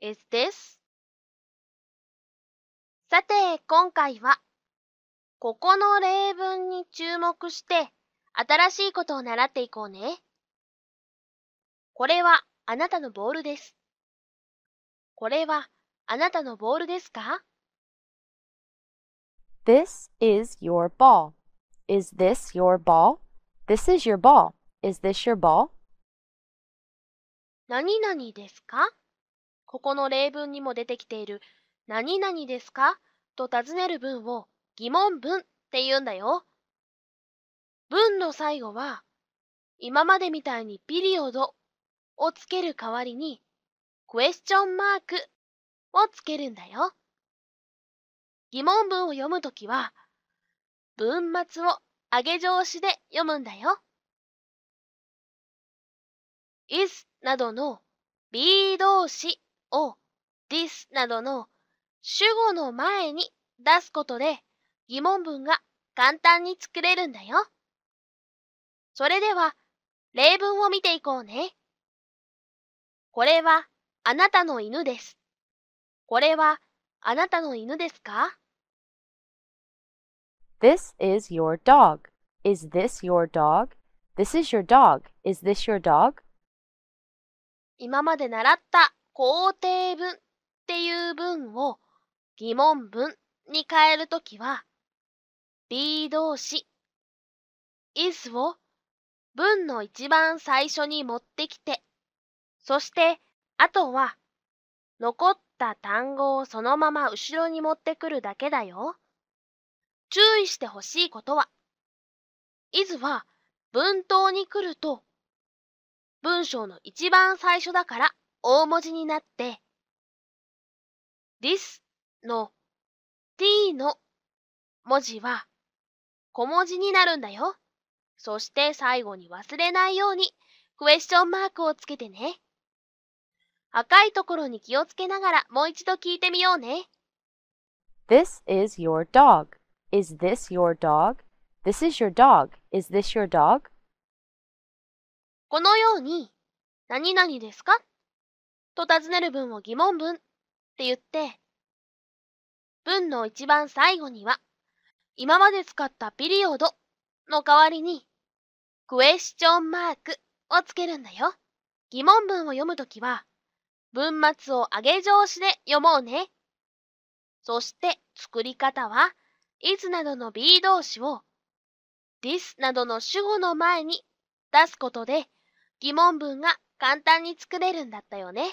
is this? さて、今回は、ここの例文に注目して、新しいことを習っていこうね。これはあなたのボールです。これはあなたのボールですか ?This is your ball.Is this your ball?This is your ball.Is this your ball? 何々ですかここの例文にも出てきている何々ですかと尋ねる文を疑問文って言うんだよ。文の最後は今までみたいにピリオドをつける代わりにクエスチョンマークをつけるんだよ。疑問文を読むときは文末を上げ上詞で読むんだよ。is などの be 動詞を this などの主語の前に出すことで疑問文が簡単に作れるんだよ。それでは例文を見ていこうね。これはあなたの犬です。これはあなたの犬ですか ?This is your dog. Is this your dog? This is your dog. Is this your dog? 今まで習った肯定文っていう文を疑問文に変えるときは、be 動詞 is を文の一番最初に持ってきて、そしてあとは残った単語をそのまま後ろに持ってくるだけだよ。注意してほしいことは、is は文頭に来ると文章の一番最初だから大文字になって this の t の文字は小文字になるんだよ。そして最後に忘れないようにクエスチョンマークをつけてね。赤いところに気をつけながらもう一度聞いてみようね。This is your dog. Is this your dog? This is your dog. Is this your dog? このように、何々ですかと尋ねる文を疑問文って言って、文の一番最後には、今まで使ったピリオドの代わりに、クエスチョンマークをつけるんだよ。疑問文を読むときは、文末を上げ上詞で読もうね。そして作り方は、is などの be 動詞を this などの主語の前に出すことで疑問文が簡単に作れるんだったよね。